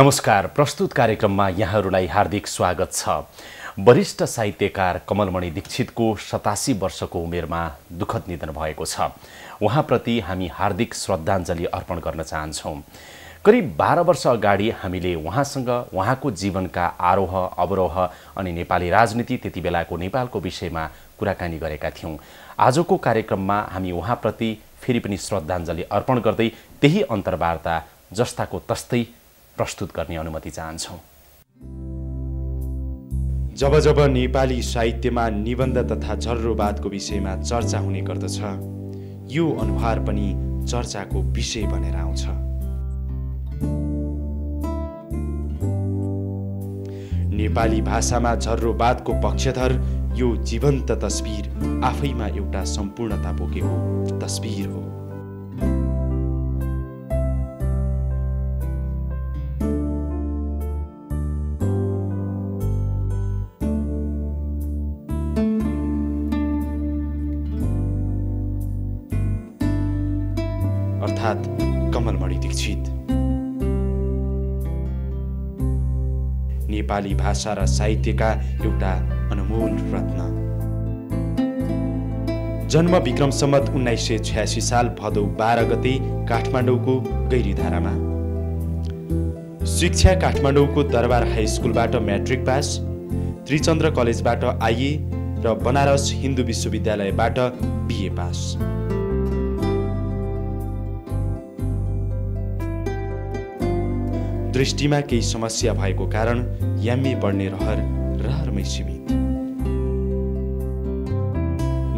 नमस्कार प्रस्तुत कार्यक्रममा यहाँहरूलाई हार्दिक स्वागत छ वरिष्ठ साहित्यकार कमलमणि दीक्षितको सतासी वर्षको उमेरमा दुःखद निधन भएको छ उहाँप्रति हामी हार्दिक श्रद्धाञ्जली अर्पण गर्न चाहन्छौँ करिब बाह्र वर्ष अगाडि हामीले उहाँसँग उहाँको जीवनका आरोह अवरोह अनि नेपाली राजनीति त्यति बेलाको नेपालको विषयमा कुराकानी गरेका थियौँ आजको कार्यक्रममा हामी उहाँप्रति फेरि पनि श्रद्धाञ्जली अर्पण गर्दै त्यही अन्तर्वार्ता जस्ताको तस्तै प्रस्तुत गर्ने अनुमति चाहन्छौँ जब जब नेपाली साहित्यमा निबन्ध तथा जर्रोवादको विषयमा चर्चा हुने गर्दछ यो अनुहार पनि चर्चाको विषय बनेर आउँछ नेपाली भाषामा झर्रोवादको पक्षधर यो जीवन्त तस्बिर आफैमा एउटा सम्पूर्णता बोकेको तस्बिर हो नेपाली भाषा र साहित्यका एउटा अनमोल रत्न जन्म विक्रम सम्मत उन्नाइस सय छ्यासी साल भदौ बाह्र गते काठमाडौँको गैरीधारामा शिक्षा काठमाडौँको दरबार हाई स्कुलबाट म्याट्रिक पास त्रिचन्द्र कलेजबाट आइए र बनारस हिन्दू विश्वविद्यालयबाट बिए पास दृष्टिमा केही समस्या भएको कारण यामी पढ्ने रहर रहरमै सीमित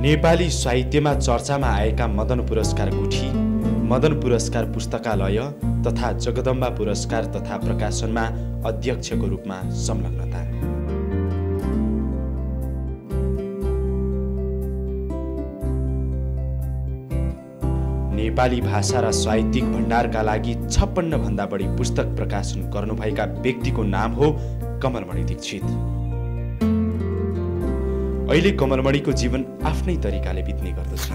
नेपाली साहित्यमा चर्चामा आएका मदन पुरस्कार गुठी मदन पुरस्कार पुस्तकालय तथा जगदम्बा पुरस्कार तथा प्रकाशनमा अध्यक्षको रूपमा संलग्नता नेपाली भाषा र साहित्यिक भण्डारका लागि भन्दा बढी पुस्तक प्रकाशन गर्नुभएका व्यक्तिको नाम हो कमलमणि दीक्षित अहिले कमलमणिको जीवन आफ्नै तरिकाले बित्ने गर्दछ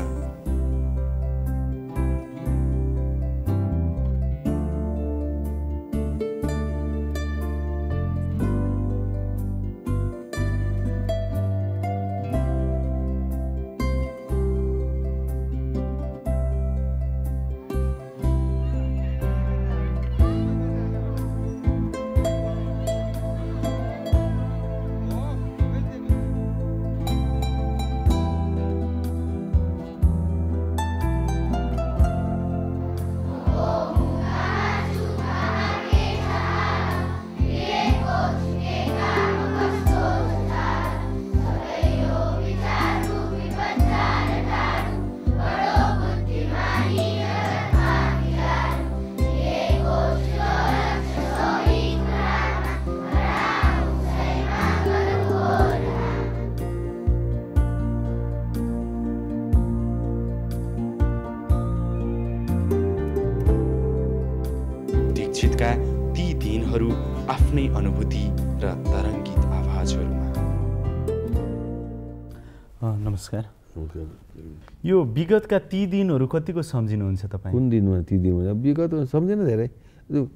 यो विगतका ती दिनहरू कतिको सम्झिनुहुन्छ तपाईँ कुन दिनमा ती दिन विगत सम्झिन धेरै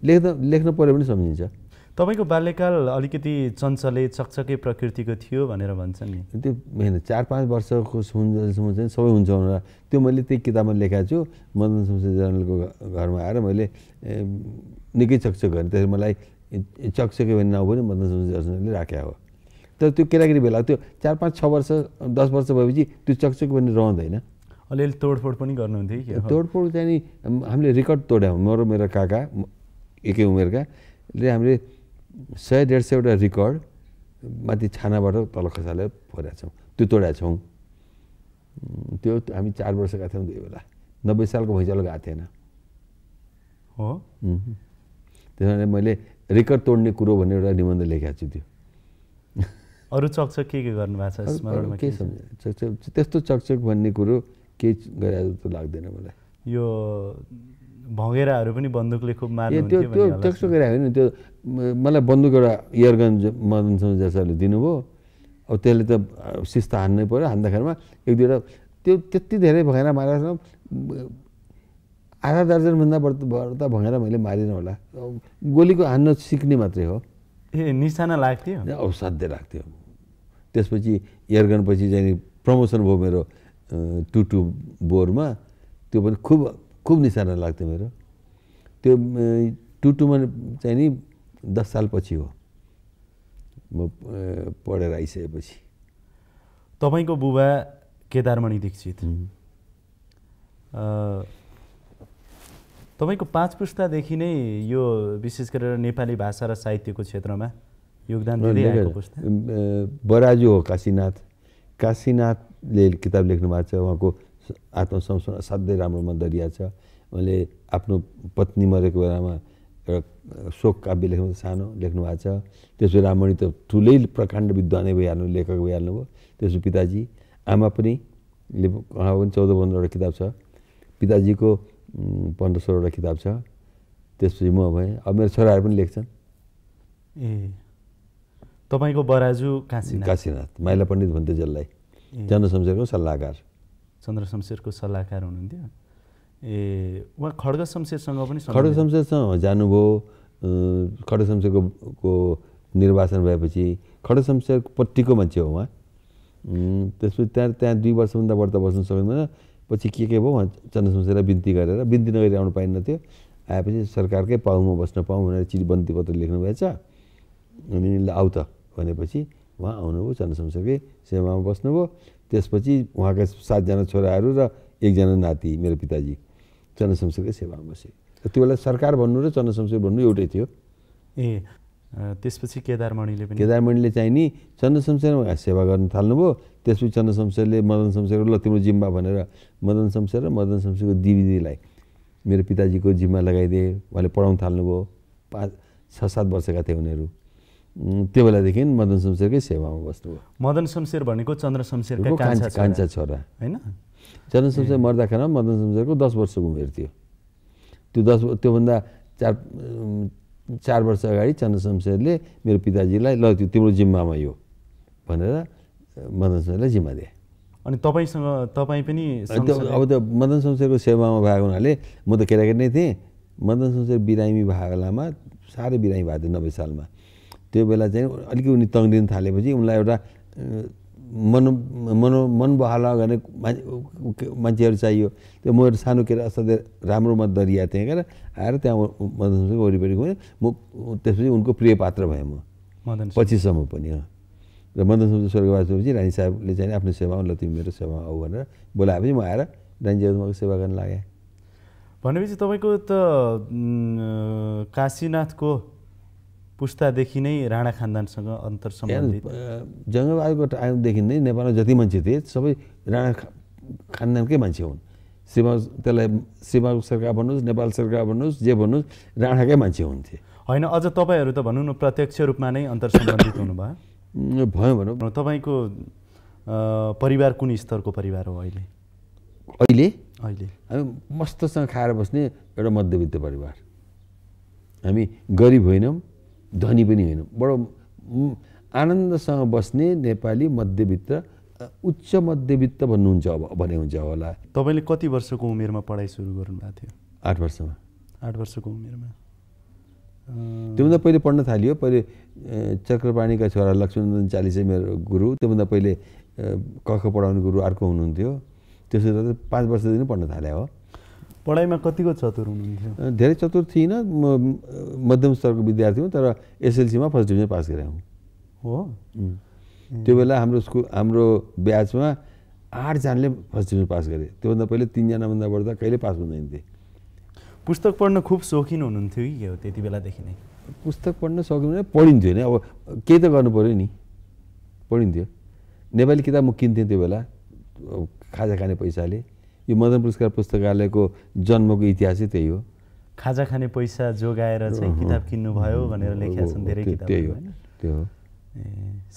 लेख्न लेख्न पऱ्यो भने सम्झिन्छ तपाईँको बाल्यकाल अलिकति चञ्चले चकचकै प्रकृतिको थियो भनेर भन्छन् नि त्यो होइन चार पाँच वर्षको हुन्छसम्म चाहिँ सबै हुन्छ भनेर त्यो मैले त्यही किताबमा लेखाएको छु मदन शमशेर जनरलको घरमा आएर मैले निकै चकचक गरेँ त्यसरी मलाई चकचके भन्ने नाउँ पनि मदन शमशेर जनरलले राखेको हो तर त्यो केटाकेटी भेला त्यो चार पाँच छ वर्ष दस वर्ष भएपछि त्यो चकचक पनि रहँदैन अलिअलि तोडफोड पनि गर्नुहुन्थ्यो कि तोडफोड चाहिँ हामीले रेकर्ड तोड्यौँ म र मेरो काका एकै उमेरकाले हामीले सय डेढ सयवटा रेकर्ड माथि छानाबाट तल खसाले फोरेका छौँ त्यो तोडेका छौँ त्यो हामी चार वर्षका थियौँ त्यो बेला नब्बे सालको भैँचालो गएको थिएन हो त्यस मैले रेकर्ड तोड्ने कुरो भन्ने एउटा निबन्ध लेखेको छु त्यो अरू चकचक के के गर्नुभएको छ के त्यस्तो चकचक भन्ने कुरो केही गरे जस्तो लाग्दैन मलाई यो भँगेराहरू पनि बन्दुकले खुब मार्यो त्यो त्यो त्यस्तो गरे होइन त्यो मलाई बन्दुक एउटा इयरगन मदनसँग जसले दिनुभयो अब त्यसले त सिस्ता हान्नै पऱ्यो हान्दाखेरिमा एक दुईवटा त्यो त्यति धेरै भँगेरा मारेर आधा दर्जनभन्दा बढ्दा बढ्दा भँगेरा मैले मारिनँ होला गोलीको हान्न सिक्ने मात्रै हो ए निशाना लाग्थ्यो असाध्य लाग्थ्यो त्यसपछि एयरगनपछि चाहिँ प्रमोसन भयो मेरो टु टु बोरमा त्यो पनि खुब खुब निशाना लाग्थ्यो मेरो त्यो टु टुमा चाहिँ नि दस सालपछि हो म पढेर आइसकेपछि तपाईँको बुबा केदारमणि दीक्षित तपाईँको पाँच पुस्तादेखि नै यो विशेष गरेर नेपाली भाषा र साहित्यको क्षेत्रमा योगदान बराजु हो काशीनाथ काशीनाथले किताब लेख्नु भएको छ उहाँको आत्मसंस्मरण असाध्यै राम्रो दरिया छ उहाँले आफ्नो पत्नी मरेको बेलामा एउटा शोक काव्य लेख्नु सानो लेख्नु भएको छ त्यसो रामणी त ठुलै प्रकाण्ड विद्वानै भइहाल्नु लेखक भइहाल्नु भयो त्यसो पिताजी आमा पनि उहाँ पनि चौध पन्ध्रवटा किताब छ पिताजीको पन्ध्र सोह्रवटा किताब छ त्यसपछि म भएँ अब मेरो छोराहरू पनि लेख्छन् ए तपाईँको बराजु काशीनाथ काशीनाथ माइला पण्डित भन्थ्यो जसलाई चन्द्र शमशेरको सल्लाहकार चन्द्र शमशेरको सल्लाहकार हुनुहुन्थ्यो ए उहाँ खड्ग शमशेरसँग पनि खड्ग शमशेरसँग जानुभयो खड्ग शमशेरको निर्वाचन भएपछि खड्ग शमशेरपट्टिको मान्छे हो उहाँ त्यसपछि त्यहाँ त्यहाँ दुई वर्षभन्दा व्रत बस्नु सकिँदैन पछि के के भयो चन्द्र शमशेरलाई बिन्ती गरेर बिन्ती नगरी आउनु पाइन्न थियो आएपछि सरकारकै पाहुमा बस्न पाऊँ भनेर चिठी बन्ती पत्र लेख्नुभएछ अनि आऊ त भनेपछि उहाँ आउनुभयो जनसंसदकै सेवामा बस्नुभयो त्यसपछि उहाँका सातजना छोराहरू र एकजना नाति मेरो पिताजी जनसंसदकै सेवामा बसे त्यो बेला सरकार भन्नु र जनसंसद भन्नु एउटै थियो ए त्यसपछि केदारमणिले पनि केदारमणिले चाहिँ नि उहाँ सेवा गर्न थाल्नुभयो त्यसपछि चन्द्र शमशेरले मदन शमशेरको ल तिम्रो जिम्मा भनेर मदन शमशेर र मदन शमशेरको दिदीलाई मेरो पिताजीको जिम्मा लगाइदिए उहाँले पढाउन थाल्नुभयो पाँच छ सात वर्षका थिए उनीहरू त्यो बेलादेखि मदन शमशेरकै सेवामा बस्नुभयो मदन शमशेर भनेको चन्द्र शमशेरको कान्छा छोरा होइन चन्द्र शमशेर मर्दाखेर मदन शमशेरको दस वर्षको उमेर थियो त्यो दस त्योभन्दा चार चार वर्ष अगाडि चन्द्र शमशेरले मेरो पिताजीलाई ल त्यो तिम्रो जिम्मामा यो भनेर मदन शमशेरलाई जिम्मा दिए अनि तपाईँसँग तपाईँ पनि अब त्यो मदन शमशेरको सेवामा भएको हुनाले म त केटाकेटी नै थिएँ मदन शमशेर बिरामी भएको बेलामा साह्रै बिरामी भएको थियो नब्बे सालमा त्यो बेला चाहिँ अलिक उनी तङ्गिन थालेपछि उनलाई एउटा मन मनो मन बहाला गर्ने मान्छेहरू चाहियो त्यो म एउटा सानो असाध्य राम्रो राम्रोमा दरिया थिएँ क्या आएर त्यहाँ मदनसँग वरिपरि गएँ म त्यसपछि उनको प्रिय पात्र भएँ म मदन पछिसम्म पनि र मदन स्वर्गवास भएपछि रानी साहबले चाहिँ आफ्नो सेवा ल तिमी मेरो सेवा आऊ भनेर बोलाएपछि म आएर रानीजीको सेवा गर्न लागेँ भनेपछि तपाईँको त काशीनाथको पुस्तादेखि नै राणा खानदानसँग अन्तर सम्बन्धित आएदेखि टाइमदेखि नै नेपालमा जति मान्छे थिए सबै राणा खानदानकै मान्छे हुन् सेवा त्यसलाई सेवा सरकार भन्नुहोस् नेपाल सरकार भन्नुहोस् जे भन्नुहोस् राणाकै मान्छे हुन्थे होइन अझ तपाईँहरू त भनौँ न प्रत्यक्ष रूपमा नै अन्तर सम्बन्धित हुनुभयो भयो भनौँ तपाईँको परिवार कुन स्तरको परिवार हो अहिले अहिले अहिले हामी मस्तसँग खाएर बस्ने एउटा मध्यवित्त परिवार हामी गरिब होइनौँ धनी पनि होइन बडो आनन्दसँग बस्ने नेपाली मध्यवित्त उच्च मध्यवित्त भन्नुहुन्छ अब भने हुन्छ होला तपाईँले कति वर्षको उमेरमा पढाइ सुरु गर्नुभएको थियो आठ वर्षमा आठ वर्षको उमेरमा त्योभन्दा पहिले पढ्न थाल्यो पहिले चक्रपाणीका छोरा लक्ष्मीनन्दन चालिसै मेरो गुरु त्योभन्दा पहिले कख पढाउने गुरु अर्को हुनुहुन्थ्यो त्यसो गर्दा पाँच वर्षदेखि पढ्न थाले हो पढाइमा कतिको चतुर हुनुहुन्थ्यो धेरै चतुर थिइनँ म मध्यम स्तरको विद्यार्थी हुँ तर एसएलसीमा फर्स्ट डिभिजन पास गरेँ हो त्यो बेला हाम्रो स्कुल हाम्रो ब्याचमा आठजनाले फर्स्ट डिभिजन पास गरे त्योभन्दा पहिले तिनजनाभन्दा बढ्दा कहिले पास हुँदैन थिए पुस्तक पढ्न खुब सोखिन हुनुहुन्थ्यो कि हो त्यति बेलादेखि नै पुस्तक पढ्न सकिनु पढिन्थ्यो नि अब केही त गर्नु पऱ्यो नि पढिन्थ्यो नेपाली किताब म किन्थेँ त्यो बेला खाजा खाने पैसाले यो मदन पुरस्कार पुस्तकालयको जन्मको इतिहासै त्यही हो खाजा खाने पैसा जोगाएर चाहिँ किताब किन्नुभयो भनेर लेखेका छन् धेरै किताब त्यही हो त्यो हो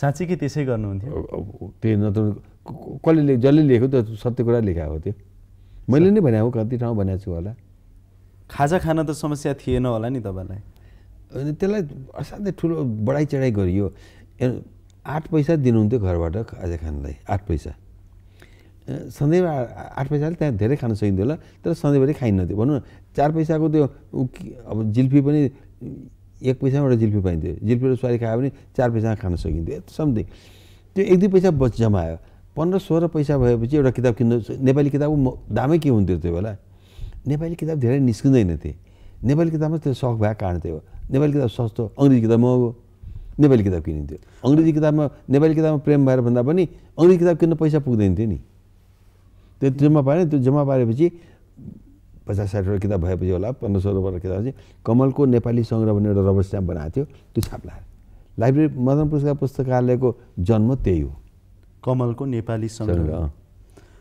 साँच्चै कि त्यसै गर्नुहुन्थ्यो त्यही नत्र कसले लेख जसले लेख्यो त सत्य कुरा लेखा हो त्यो मैले नै भने कति ठाउँ भनेको छु होला खाजा खान त समस्या थिएन होला नि तपाईँलाई अनि त्यसलाई असाध्यै ठुलो बढाइ चढाइ गरियो आठ पैसा दिनुहुन्थ्यो घरबाट खाजा खानलाई आठ पैसा सधैँ आठ पैसाले त्यहाँ धेरै खान सकिन्थ्यो होला तर सधैँभरि खाइन्न भनौँ न चार पैसाको त्यो अब जिल्फी पनि एक पैसामा एउटा जिल्फी पाइन्थ्यो जिल्फी र सुवारी खायो भने चार पैसामा खान सकिन्थ्यो समथिङ त्यो एक दुई पैसा बच आयो पन्ध्र सोह्र पैसा भएपछि एउटा किताब किन्नु नेपाली किताबको दामै के हुन्थ्यो त्यो बेला नेपाली किताब धेरै निस्किँदैन थिए नेपाली किताबमा त्यो सख भएको कारण त्यो नेपाली किताब सस्तो अङ्ग्रेजी किताब महँगो नेपाली किताब किनिन्थ्यो अङ्ग्रेजी किताबमा नेपाली किताबमा प्रेम भएर भन्दा पनि अङ्ग्रेजी किताब किन्न पैसा पुग्दैन थियो नि त्यो जम्मा पारेँ त्यो जम्मा पारेपछि पचास साठीवटा किताब भएपछि होला पन्ध्र सोह्रवटा किताब चाहिँ कमलको नेपाली सङ्ग्रह भन्ने एउटा रबर स्ट्याम्प बनाएको थियो त्यो छाप लाइब्रेरी मदन पुरस्कार पुस्तकालयको जन्म त्यही हो कमलको नेपाली सङ्ग्रह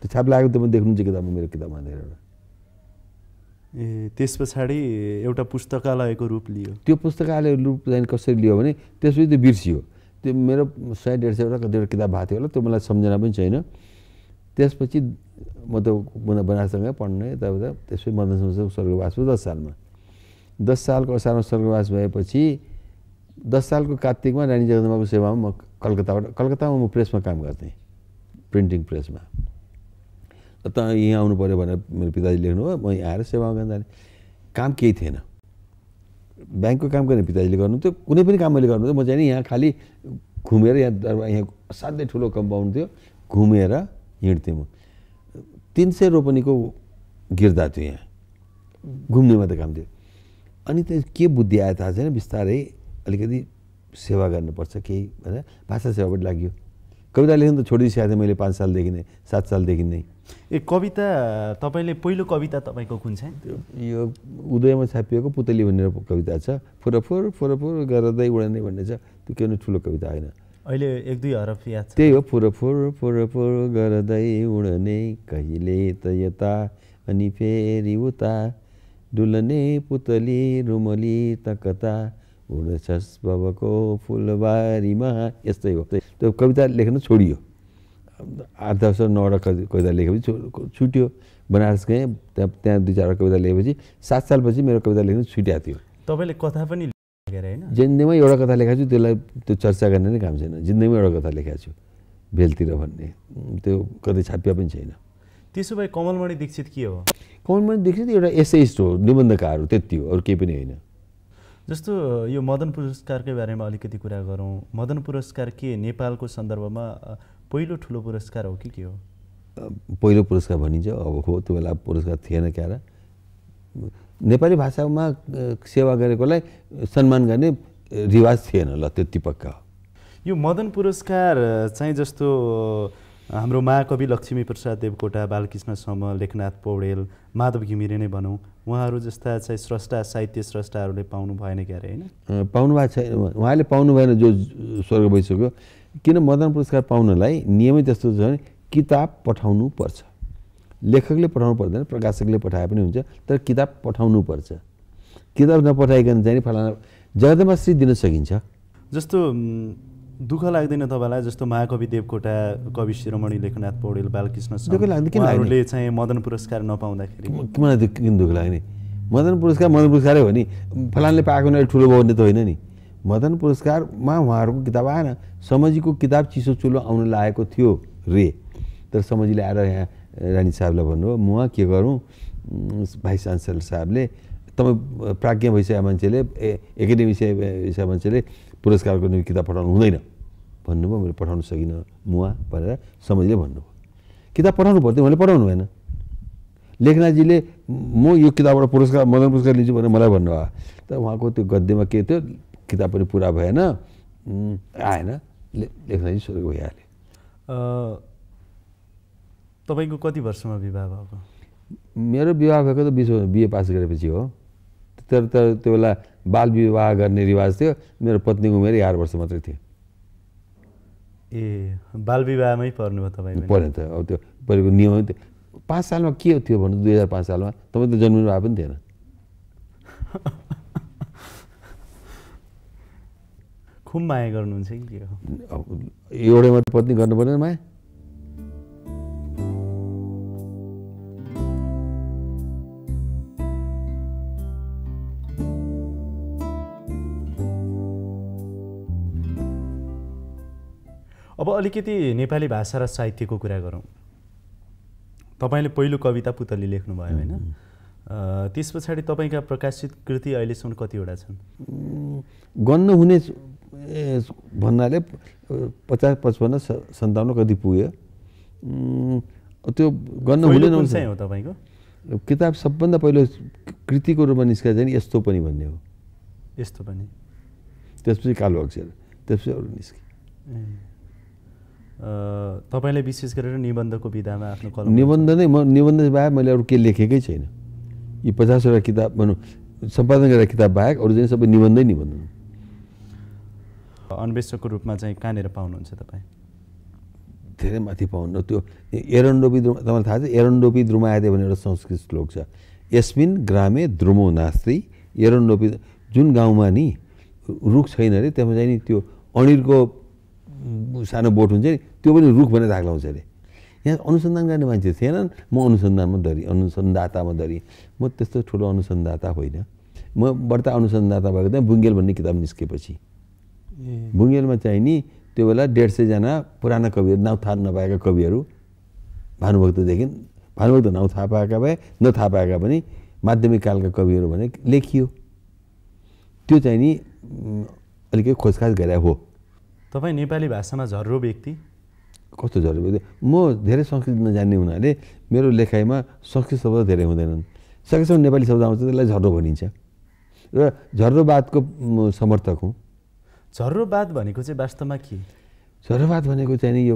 त्यो छाप लागेको तपाईँ देख्नुहुन्छ किताबमा मेरो किताबमा धेरै एउटा ए त्यस पछाडि एउटा पुस्तकालयको रूप लियो त्यो पुस्तकालय रूप चाहिँ कसरी लियो भने त्यसपछि त्यो बिर्सियो त्यो मेरो सय डेढ सयवटा कतिवटा किताब भएको थियो होला त्यो मलाई सम्झना पनि छैन त्यसपछि म त मुना बनासँगै पढ्ने त त्यसै मदनसँग स्वर्गवास भयो दस सालमा दस सालको असारमा स्वर्गवास भएपछि दस सालको कार्तिकमा रानी जगदम्बाको सेवामा म कलकत्ताबाट कलकत्तामा म प्रेसमा काम गर्थेँ प्रिन्टिङ प्रेसमा त यहाँ आउनु पऱ्यो भनेर मेरो पिताजी लेख्नुभयो म यहाँ आएर सेवामा गर्दाखेरि काम केही थिएन ब्याङ्कको काम गर्ने पिताजीले गर्नुहुन्थ्यो कुनै पनि काम मैले गर्नु म चाहिँ नि यहाँ खालि घुमेर यहाँ दरबार यहाँ असाध्यै ठुलो कम्पाउन्ड थियो घुमेर हिँड्थेँ म तिन सय रोपनीको गिर्दा थियो यहाँ घुम्ने मात्रै काम थियो अनि त्यो के बुद्धि आयो थाहा छैन बिस्तारै अलिकति सेवा गर्नुपर्छ केही भनेर भाषा सेवाबाट लाग्यो कविता लेख्नु त छोडिसकेको थिएँ मैले पाँच सालदेखि नै सात सालदेखि नै ए कविता तपाईँले पहिलो कविता तपाईँको कुन छ यो उदयमा छापिएको पुतली भनेर कविता छ फुरफुर फुरफुर गर्दै उडाउने भन्ने छ त्यो के ठुलो कविता होइन अहिले एक दुई हरफ याद छ त्यही हो पुरो फुर पुरो गर्दै उड्ने कहिले त यता अनि फेरि उता डुल्ने पुतली रुमली तकता उड्छस् बाबाको फुलबारीमा यस्तै हो त्यो कविता लेख्न छोडियो आठ दस नौवटा कवि कविता लेखेपछि छुट्यो बनारस गएँ त्यहाँ त्यहाँ दुई चारवटा कविता लेखेपछि सात सालपछि मेरो कविता लेख्नु छुट्याएको थियो तपाईँले कथा पनि होइन जिन्दगीमा एउटा कथा लेखाएको छु त्यसलाई त्यो चर्चा गर्ने नै काम छैन जिन्दगीमा एउटा कथा लेखाएको छु भेलतिर भन्ने त्यो कतै छापिया पनि छैन त्यसो भए कमलमणि दीक्षित के हो कमलमणि दीक्षित एउटा एसेइस्ट हो निबन्धकार हो त्यति हो अरू केही पनि होइन जस्तो यो मदन पुरस्कारकै बारेमा अलिकति कुरा गरौँ मदन पुरस्कार के नेपालको सन्दर्भमा पहिलो ठुलो पुरस्कार हो कि के हो पहिलो पुरस्कार भनिन्छ अब हो त्यो बेला पुरस्कार थिएन क्यारा नेपाली भाषामा सेवा गरेकोलाई सम्मान गर्ने रिवाज थिएन ल त्यति पक्का यो मदन पुरस्कार चाहिँ जस्तो हाम्रो महाकवि लक्ष्मीप्रसाद देवकोटा बालकृष्ण सम लेखनाथ पौडेल माधव घिमिरे नै भनौँ उहाँहरू जस्ता चाहिँ स्रष्टा साहित्य स्रष्टाहरूले पाउनु भएन क्या अरे होइन पाउनु भएको छैन उहाँले पाउनु भएन जो स्वर्ग भइसक्यो किन मदन पुरस्कार पाउनलाई नियमित जस्तो छ भने किताब पठाउनु पर्छ लेखकले पठाउनु पर्दैन प्रकाशकले पठाए पनि हुन्छ तर किताब पठाउनु पर्छ किताब नपठाइकन चाहिँ फलाना जगदमा श्री दिन सकिन्छ जस्तो दुःख लाग्दैन तपाईँलाई जस्तो महाकवि देवकोटा कवि शिरोमणि लेखनाथ पौडेल बालकृष्ण उहाँहरूले चाहिँ मदन पुरस्कार नपाउँदाखेरि मलाई किन दुःख लाग्ने मदन पुरस्कार मदन पुरस्कारै हो नि फलानले पाएको नै ठुलो भयो त होइन नि मदन पुरस्कारमा उहाँहरूको किताब आएन समजीको किताब चिसो चुलो आउन लागेको थियो रे तर समझीले आएर यहाँ रानी साहबलाई भन्नुभयो म के गरौँ भाइस चान्सलर साहबले तपाईँ प्राज्ञ भइसकेका मान्छेले एकाडेमी भइसकेका मान्छेले पुरस्कारको निम्ति किताब पठाउनु हुँदैन भन्नुभयो मैले पठाउनु सकिनँ मुवा भनेर समझले भन्नुभयो किताब पठाउनु पर्थ्यो उहाँले पठाउनु भएन लेखनाथजीले म यो किताबबाट पुरस्कार मदन पुरस्कार लिन्छु भनेर मलाई भन्नुभयो तर उहाँको त्यो गद्यमा के थियो किताब पनि पुरा भएन आएन लेखनाथजी सोधेको भइहाल्यो तपाईँको कति वर्षमा विवाह भएको मेरो विवाह भएको त बिस बिए पास गरेपछि हो तर तर त्यो बेला बाल विवाह गर्ने रिवाज थियो मेरो पत्नीको उमेर एघार वर्ष मात्रै थियो ए बाल विवाहमै पर्नुभयो तपाईँ पर्ने त अब त्यो परेको नियम थियो पाँच सालमा के थियो भन्नु दुई हजार पाँच सालमा तपाईँ त जन्मिनु भए पनि थिएन खुब माया गर्नुहुन्छ कि के हो एउटै मात्रै पत्नी गर्नु पर्ने माया अब अलिकति नेपाली भाषा र साहित्यको कुरा गरौँ तपाईँले पहिलो कविता पुतली लेख्नुभयो होइन त्यस पछाडि तपाईँका प्रकाशित कृति अहिलेसम्म कतिवटा छन् गन्नु हुने भन्नाले पचास पचपन्न सन्ताउन्न कति पुग्यो त्यो गर्नु हुने हो तपाईँको किताब सबभन्दा पहिलो कृतिको रूपमा निस्केको चाहिँ यस्तो पनि भन्ने हो यस्तो पनि त्यसपछि कालो अक्षर त्यसपछि अरू निस्के तपाईँले विशेष गरेर निबन्धको विधामा आफ्नो कलम निबन्ध नै म निबन्ध बाहेक मैले अरू केही लेखेकै छैन यी पचासवटा किताब भनौँ सम्पादन गरेर किताब बाहेक अरू चाहिँ सबै निबन्धै निबन्ध अन्वेषकको रूपमा चाहिँ कहाँनिर पाउनुहुन्छ तपाईँ धेरै माथि पाउनु त्यो एरन्डोपी द्रुमा तपाईँलाई थाहा छ एरन्डोपी द्रुमायदे भन्ने एउटा संस्कृत श्लोक छ यस्मिन ग्रामे द्रुमो नास्ति एरन्डोपी जुन गाउँमा नि रुख छैन अरे त्यसमा चाहिँ नि त्यो अनिरको सानो बोट हुन्छ नि त्यो पनि रुख भनेर धाक लाउँछ अरे यहाँ अनुसन्धान गर्ने मान्छे थिएनन् म अनुसन्धानमा धरी अनुसन्धातामा धरी म त्यस्तो ठुलो अनुसन्धाता होइन म बढ्त अनुसन्धाता भएको थिएँ बुङ्गेल भन्ने किताब निस्केपछि बुङ्गेलमा चाहिँ नि त्यो बेला डेढ सयजना पुराना कविहरू नाउँ थाहा नपाएका कविहरू भानुभक्तदेखि भानुभक्त नाउँ थाहा पाएका भए नथाहा पाएका पनि माध्यमिक कालका कविहरू भने लेखियो त्यो चाहिँ नि अलिकति खोजखाज गरे हो तपाईँ नेपाली भाषामा झर्रो व्यक्ति कस्तो झर्रो व्यक्ति म धेरै संस्कृत नजान्ने हुनाले मेरो लेखाइमा संस्कृत शब्द धेरै हुँदैनन् सकेसम्म नेपाली शब्द आउँछ त्यसलाई झर्रो भनिन्छ र झर्रोवादको समर्थक हुँ झर्रोवाद भनेको चाहिँ वास्तवमा के झर्रोवाद भनेको चाहिँ नि यो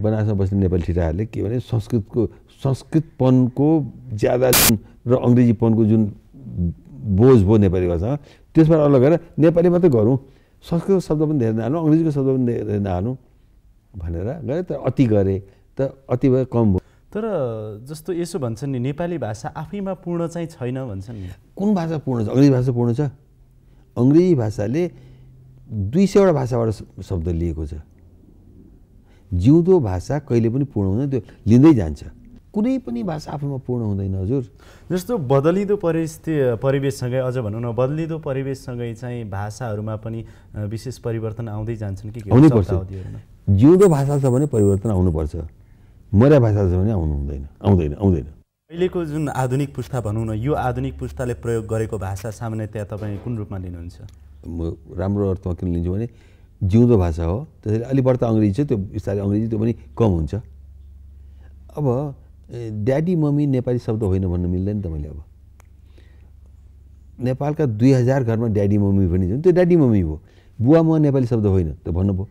बनारसमा बस्ने नेपाली ठिटाहरूले के भने संस्कृतको संस्कृतपनको ज्यादा जुन र अङ्ग्रेजीपनको जुन बोझ भयो नेपाली भाषामा त्यसबाट अलग गरेर नेपाली मात्रै गरौँ संस्कृतको शब्द पनि धेरै नहाल्नु अङ्ग्रेजीको शब्द पनि धेरै नहाल्नु भनेर गरेँ तर अति गरेँ त अति भए कम भयो तर जस्तो यसो भन्छन् नि नेपाली भाषा आफैमा पूर्ण चाहिँ छैन भन्छन् नि कुन भाषा पूर्ण छ अङ्ग्रेजी भाषा पूर्ण छ अङ्ग्रेजी भाषाले दुई सयवटा भाषाबाट शब्द लिएको छ जिउँदो भाषा कहिले पनि पूर्ण हुँदैन त्यो लिँदै जान्छ कुनै पनि भाषा आफूमा पूर्ण हुँदैन हजुर जस्तो बदलिँदो परिस्थिति परिवेशसँगै अझ भनौँ न बदलिँदो परिवेशसँगै चाहिँ भाषाहरूमा पनि विशेष परिवर्तन आउँदै जान्छन् कि आउनुपर्छ जिउँदो भाषा छ भने परिवर्तन आउनुपर्छ मर्या भाषा छ भने आउनु हुँदैन आउँदैन आउँदैन अहिलेको जुन आधुनिक पुस्ता भनौँ न यो आधुनिक पुस्ताले प्रयोग गरेको भाषा सामान्यतया तपाईँ कुन रूपमा लिनुहुन्छ म राम्रो अर्थमा किन लिन्छु भने जिउँदो भाषा हो त्यसैले अलि अङ्ग्रेजी छ त्यो बिस्तारै अङ्ग्रेजी त्यो पनि कम हुन्छ अब ड्याडी मम्मी नेपाली शब्द होइन भन्नु मिल्दैन त मैले अब नेपालका दुई हजार घरमा ड्याडी मम्मी पनि छन् त्यो ड्याडी मम्मी हो बुवा म नेपाली शब्द होइन त भन्नुभयो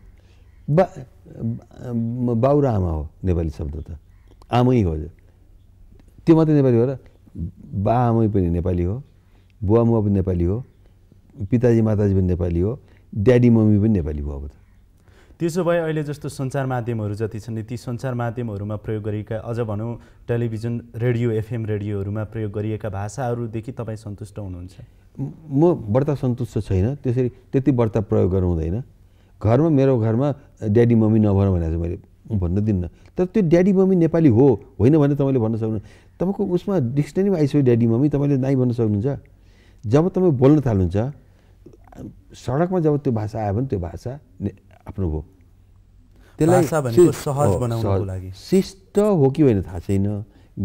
बा बाउ र आमा हो नेपाली शब्द त आमै हो त्यो मात्रै नेपाली हो र बा आमै पनि नेपाली हो बुवा म पनि नेपाली हो पिताजी माताजी पनि नेपाली हो ड्याडी मम्मी पनि नेपाली हो अब त त्यसो भए अहिले जस्तो सञ्चार माध्यमहरू जति छन् ती सञ्चार माध्यमहरूमा प्रयोग गरिएका अझ भनौँ टेलिभिजन रेडियो एफएम रेडियोहरूमा प्रयोग गरिएका भाषाहरूदेखि तपाईँ सन्तुष्ट हुनुहुन्छ म व्रत सन्तुष्ट छैन त्यसरी त्यति व्रत प्रयोग गर्नु हुँदैन घरमा मेरो घरमा ड्याडी मम्मी नभएर भनेर मैले भन्न दिन्न तर त्यो ड्याडी मम्मी नेपाली हो होइन भने तपाईँले भन्न सक्नु तपाईँको उसमा डिक्सनेरीमा आइसक्यो ड्याडी मम्मी तपाईँले नाइ भन्न सक्नुहुन्छ जब तपाईँ बोल्न थाल्नुहुन्छ सडकमा जब त्यो भाषा आयो भने त्यो भाषा आफ्नो भयो त्यसलाई सहज बनाउनको लागि शिष्ट हो कि होइन थाहा छैन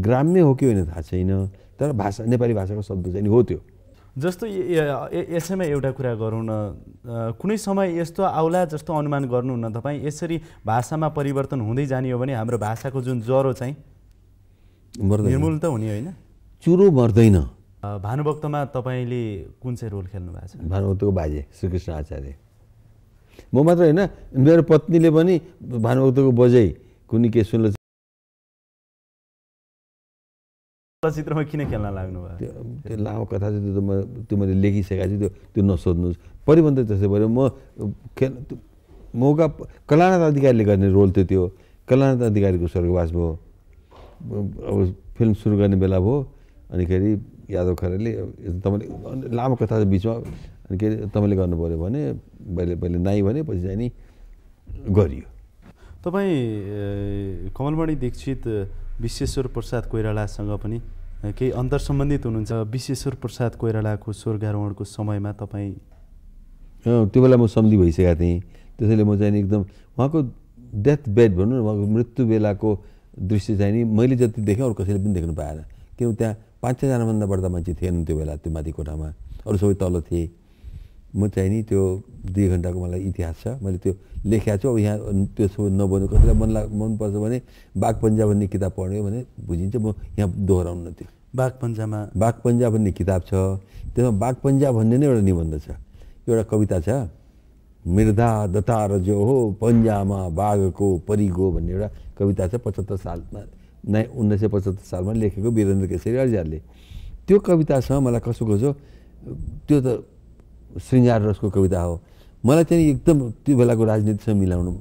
ग्राम्य हो कि होइन थाहा छैन तर भाषा नेपाली भाषाको शब्द चाहिँ हो त्यो जस्तो यसैमा एउटा कुरा गरौँ न कुनै समय यस्तो आउला जस्तो अनुमान गर्नुहुन्न तपाईँ यसरी भाषामा परिवर्तन हुँदै जाने हो भने हाम्रो भाषाको जुन ज्वरो चाहिँ निर्मूल त हुने होइन चुरो मर्दैन भानुभक्तमा तपाईँले कुन चाहिँ रोल खेल्नु भएको छ भानुभक्तको बाजे श्रीकृष्ण आचार्य म मात्र होइन मेरो पत्नीले पनि भानुभक्तको बजै कुनै के सुन चलचित्रमा किन खेल्न लाग्नुभयो त्यो लामो कथा चाहिँ त्यो त म त्यो मैले लेखिसकेको छु त्यो त्यो नसोध्नु परिबन्ध जस्तै भयो म खेल मौका कलानाथ अधिकारीले गर्ने रोल थियो त्यो कलानाथ अधिकारीको स्वर्गवास भयो अब फिल्म सुरु गर्ने बेला भयो अनिखेरि यादव खरेलले तपाईँले लामो कथा बिचमा अनि के अरे तपाईँले गर्नु पऱ्यो भने पहिले पहिले नाइ भने पछि चाहिँ नि गरियो तपाईँ कमलमणि दीक्षित विश्वेश्वर प्रसाद कोइरालासँग पनि केही अन्तर सम्बन्धित हुनुहुन्छ विश्वेश्वर प्रसाद कोइरालाको स्वर्गारोहणको समयमा तपाईँ त्यो बेला म सम्धि भइसकेको थिएँ त्यसैले म चाहिँ एकदम उहाँको डेथ बेड भनौँ न उहाँको मृत्यु बेलाको दृश्य चाहिँ नि मैले जति देखेँ अरू कसैले पनि देख्नु पाएन किन त्यहाँ पाँच छजनाभन्दा बढ्दा मान्छे थिएनन् त्यो बेला त्यो माथि कोठामा अरू सबै तल थिए म चाहिँ नि त्यो दुई घन्टाको मलाई इतिहास छ मैले त्यो लेखेको छु अब यहाँ त्यो सबै नबन्नु कसैलाई मन लाग मनपर्छ भने बाघपन्जा भन्ने किताब पढ्यो भने बुझिन्छ म यहाँ दोहोऱ्याउनु त्यो बाघपन्जामा बाघपन्जा भन्ने किताब छ त्यसमा बाघपन्जा भन्ने नै एउटा निबन्ध छ एउटा कविता छ मृदा दता जो हो पन्जामा बाघको परिगो भन्ने एउटा कविता छ पचहत्तर सालमा नै उन्नाइस सय पचहत्तर सालमा लेखेको वीरेन्द्र केशरी अर्जालले त्यो कवितासँग मलाई कसो कसो त्यो त शृङ्गार रसको कविता हो मलाई चाहिँ एकदम त्यो बेलाको राजनीतिसँग मिलाउनु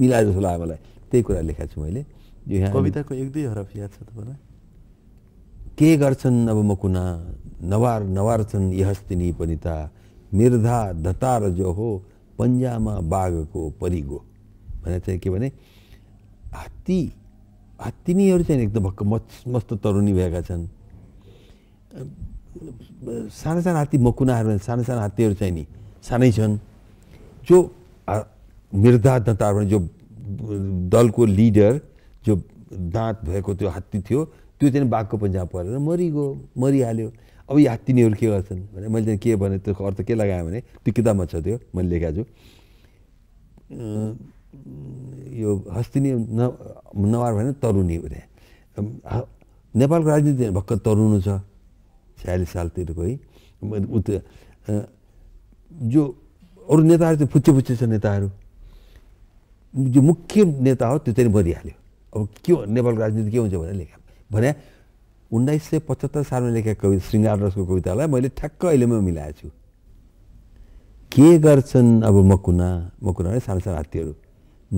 मिलाए जस्तो लाग्यो मलाई त्यही कुरा लेखेको छु मैले यो यहाँ कविताको एक दुई हरफ याद छ तपाईँलाई के गर्छन् अब मकुना नवार नवार्छन् यहस्तिनी पनिता मिर्धा धतार जो हो पन्जामा बाघको परिगो भनेर चाहिँ के भने हात्ती हात्तिनीहरू चाहिँ एकदम भक्क मस्त मस्त तरुणी भएका छन् साना साना हात्ती मकुनाहरू साना साना हात्तीहरू चाहिँ नि सानै छन् जो मृदा दन्ताहरू जो दलको लिडर जो दाँत भएको त्यो हात्ती थियो त्यो चाहिँ बाघको जहाँ परेर मरिगयो मरिहाल्यो अब यो हात्तिनीहरू के गर्छन् भने मैले चाहिँ के भने त्यसको अर्थ के लगाएँ भने त्यो किताबमा छ त्यो मैले लेखेको छु यो हस्तिनी न नवार भने तरुनी भने नेपालको राजनीति भर्खर तरुनु छ छयालिस सालतिरको है जो अरू नेताहरू चाहिँ फुच्चे फुच्चे छ नेताहरू जो मुख्य नेता हो त्यो चाहिँ मरिहाल्यो अब के हो नेपालको राजनीति के हुन्छ भनेर लेखा भने उन्नाइस सय पचहत्तर सालमा लेखेका कवि श्रृङ्गार रसको कवितालाई मैले ठ्याक्क अहिलेमा मिलाएको छु के गर्छन् अब मकुना मकुना है सानो सानो हात्तीहरू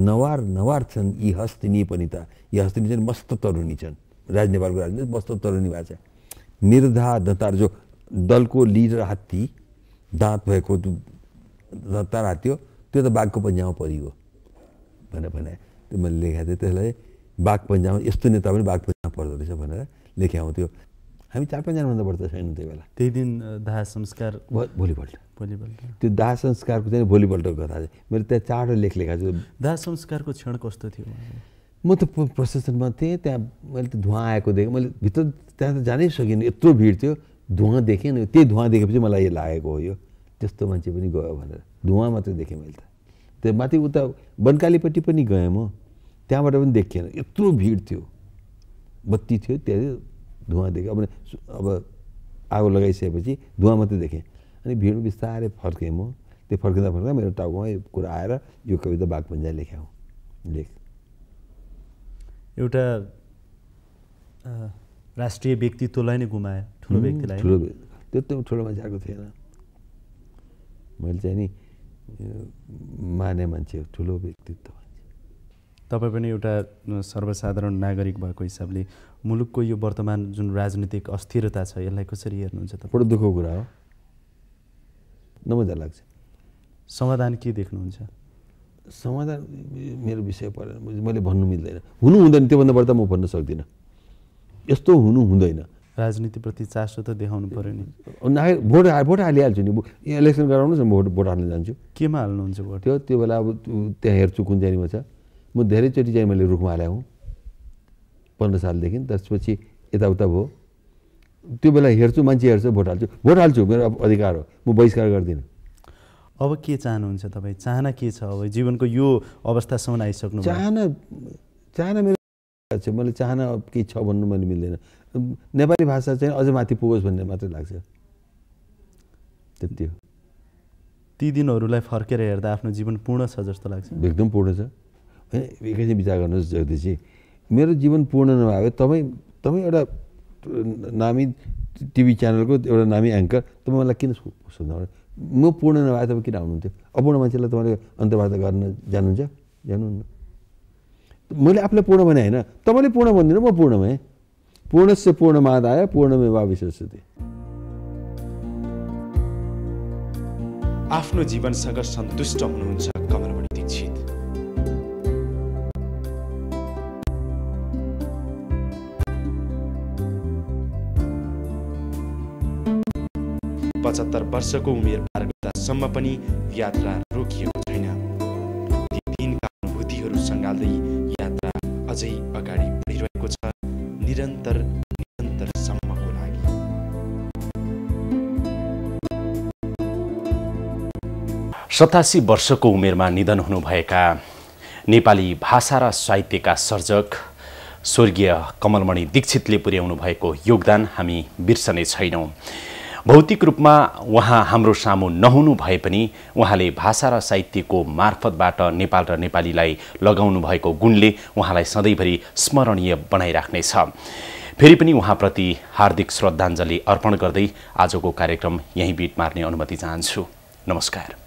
नवार नवार छन् यी हस्तिनी पनि त यी हस्तिनी चाहिँ मस्त तरुणी छन् राज नेपालको राजनीति मस्त तरुणी भाषा निर्धा दतार जो दलको लिडर हात्ती दाँत भएको दतार हात्ती हो त्यो त बाघको पन्जामा परियो भनेर भने त्यो मैले लेखाएको थिएँ त्यसलाई बाघ पन्जामा यस्तो नेता पनि बाघ पन्जामा पर्दो रहेछ भनेर लेखे आउँथ्यो हामी चार पाँचजनाभन्दा बढ्दा छैनौँ त्यही बेला त्यही दिन दाह संस्कार भोलिपल्ट भोलिपल्ट त्यो दाह संस्कारको चाहिँ भोलिपल्टको कथा चाहिँ मैले त्यहाँ चारवटा लेख लेखाएको छु दाह संस्कारको क्षण कस्तो थियो म त प्रशासनमा थिएँ त्यहाँ मैले त धुवा आएको देखेँ मैले भित्र त्यहाँ त जानै सकिनँ यत्रो भिड थियो धुवाँ देखेँ नि त्यही धुवाँ देखेपछि मलाई यो लागेको हो यो त्यस्तो मान्छे पनि गयो भनेर धुवाँ मात्रै देखेँ मैले त त्यो माथि उता बनकालीपट्टि पनि गएँ म त्यहाँबाट पनि देखिएन यत्रो भिड थियो बत्ती थियो त्यहाँ धुवाँ देखेँ अब अब आगो लगाइसकेपछि धुवाँ मात्रै देखेँ अनि भिड बिस्तारै फर्केँ म त्यो फर्किँदा फर्किँदा मेरो टाउकोमा यो कुरा आएर यो कविता बाघपन्जा लेख्या लेख एउटा राष्ट्रिय व्यक्तित्वलाई नै गुमायो ठुलो व्यक्तिलाई ठुलो त्यत्रो ठुलो मान्छे आएको थिएन मैले चाहिँ नि माने मान्छे ठुलो व्यक्तित्व तपाईँ पनि एउटा सर्वसाधारण नागरिक भएको हिसाबले मुलुकको यो वर्तमान जुन राजनीतिक अस्थिरता छ यसलाई कसरी हेर्नुहुन्छ त बडो दुःखको कुरा हो नमजा लाग्छ समाधान के देख्नुहुन्छ समाधान मेरो विषय परेन मैले भन्नु मिल्दैन हुनु हुँदैन त्योभन्दा बढी त म भन्न सक्दिनँ यस्तो हुनु हुँदैन राजनीतिप्रति चासो त देखाउनु पऱ्यो नि नागरिक भोट भोट हालिहाल्छु नि यहाँ इलेक्सन गराउनुहोस् न भोट भोट हाल्न जान्छु केमा हाल्नुहुन्छ भोट त्यो त्यो बेला अब त्यहाँ हेर्छु कुन जानीमा छ म धेरैचोटि चाहिँ मैले रुखमा हालेँ हुँ पन्ध्र सालदेखि त्यसपछि यताउता भयो त्यो बेला हेर्छु मान्छे हेर्छु भोट हाल्छु भोट हाल्छु मेरो अब अधिकार हो म बहिष्कार गर्दिनँ अब के चाहनुहुन्छ तपाईँ चाहना के छ अब जीवनको यो अवस्थासम्म आइसक्नु चाहना चाहना मेरो मैले चाहना अब केही छ भन्नु मैले मिल्दैन नेपाली भाषा चाहिँ अझै माथि पुगोस् भन्ने मात्रै लाग्छ त्यति हो ती दिनहरूलाई फर्केर हेर्दा आफ्नो जीवन पूर्ण छ जस्तो लाग्छ एकदम पूर्ण छ होइन एकैछिन विचार गर्नुहोस् जगदीजी मेरो जीवन पूर्ण नभए तपाईँ तपाईँ एउटा नामी टिभी च्यानलको एउटा नामी एङ्कर तपाईँ मलाई किन सोध्नु म पूर्ण नभए तपाईँ किन आउनुहुन्थ्यो अपूर्ण मान्छेलाई तपाईँले अन्तर्वार्ता गर्न जानुहुन्छ जानुहुन्न मैले आफूलाई पूर्ण भने होइन तपाईँले पूर्ण भनिदिनु म पूर्ण भएँ पूर्णस्य पूर्णमादाय वा विशेषति आफ्नो जीवनसँग सन्तुष्ट हुनुहुन्छ कमलमणि दीक्षित पचहत्तर वर्षको उमेर पार गर्दासम्म पनि यात्रा रोकिएको छैन ती दिनका अनुभूतिहरू सँगाल्दै अझै अगाडि बढिरहेको छ निरन्तर निरन्तरसम्मको लागि सतासी वर्षको उमेरमा निधन हुनुभएका नेपाली भाषा र साहित्यका सर्जक स्वर्गीय कमलमणि दीक्षितले पुर्याउनु भएको योगदान हामी बिर्सने छैनौँ भौतिक रूपमा उहाँ हाम्रो सामु नहुनु भए पनि उहाँले भाषा र साहित्यको मार्फतबाट नेपाल र नेपालीलाई लगाउनु भएको गुणले उहाँलाई सधैँभरि स्मरणीय बनाइराख्नेछ फेरि पनि उहाँप्रति हार्दिक श्रद्धाञ्जली अर्पण गर्दै आजको कार्यक्रम यहीँ बिट मार्ने अनुमति चाहन्छु नमस्कार